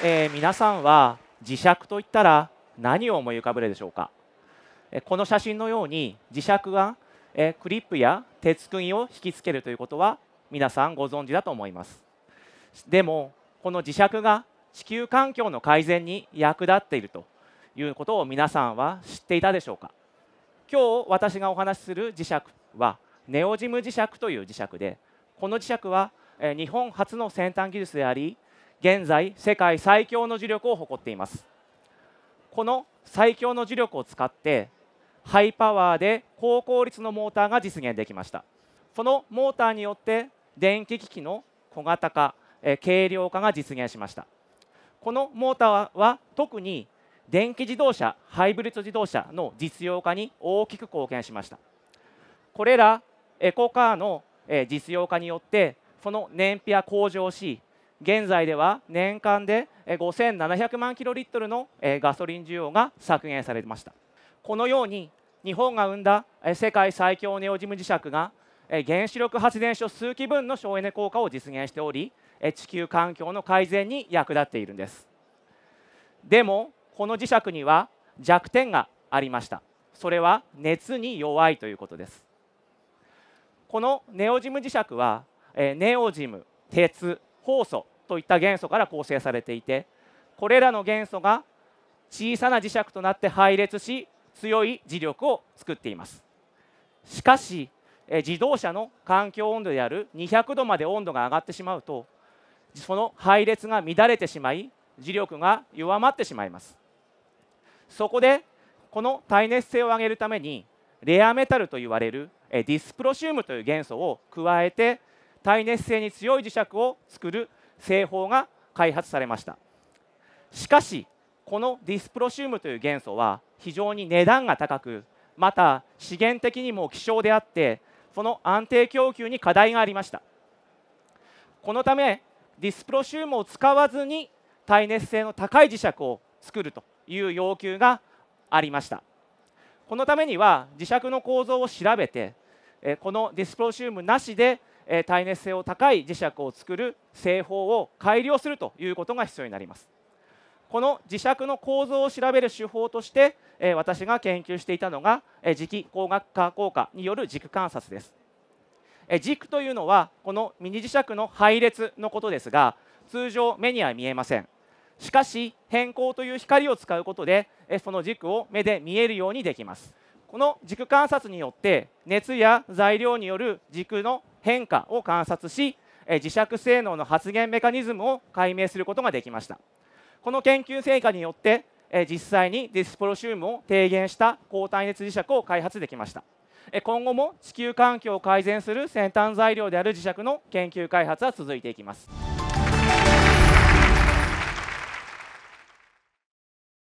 えー、皆さんは磁石といったら何を思い浮かべるでしょうか、えこの写真のように磁石が、えクリップや鉄くぎを引きつけるということは皆さんご存知だと思いますでもこの磁石が地球環境の改善に役立っているということを皆さんは知っていたでしょうか今日私がお話しする磁石はネオジム磁石という磁石でこの磁石は日本初の先端技術であり現在世界最強の磁力を誇っていますこの最強の磁力を使ってハイパワーで高効率のモーターが実現できましたそのモーターによって電気機器の小型化、え軽量化が実現しましたこのモーターは特に電気自動車ハイブリッド自動車の実用化に大きく貢献しましたこれらエコカーの実用化によってその燃費は向上し現在では年間で5700万キロリットルのガソリン需要が削減されましたこのように日本が生んだ世界最強ネオジム磁石が原子力発電所数基分の省エネ効果を実現しており地球環境の改善に役立っているんですでもこの磁石には弱点がありましたそれは熱に弱いということですこのネオジム磁石はネオジム鉄酵素といった元素から構成されていてこれらの元素が小さな磁石となって配列し強い磁力を作っていますしかし自動車の環境温度である200度まで温度が上がってしまうとその配列が乱れてしまい磁力が弱まってしまいますそこでこの耐熱性を上げるためにレアメタルといわれるディスプロシウムという元素を加えて耐熱性に強い磁石を作る製法が開発されましたしかしこのディスプロシウムという元素は非常に値段が高くまた資源的にも希少であってその安定供給に課題がありましたこのためディスプロシウムを使わずに耐熱性の高い磁石を作るという要求がありましたこのためには磁石の構造を調べてえこのディスプロシウムなしで、え耐熱性を高い磁石を作る製法を改良するということが必要になります。この磁石の構造を調べる手法として、え私が研究していたのが、え磁気光学化効果による軸観察です。え軸というのはこのミニ磁石の配列のことですが通常目には見えません。しかし変光という光を使うことでその軸を目で見えるようにできます。この軸観察によって熱や材料による軸の変化を観察し磁石性能の発現メカニズムを解明することができましたこの研究成果によって実際にディスプロシウムを低減した高耐熱磁石を開発できました今後も地球環境を改善する先端材料である磁石の研究開発は続いていきます。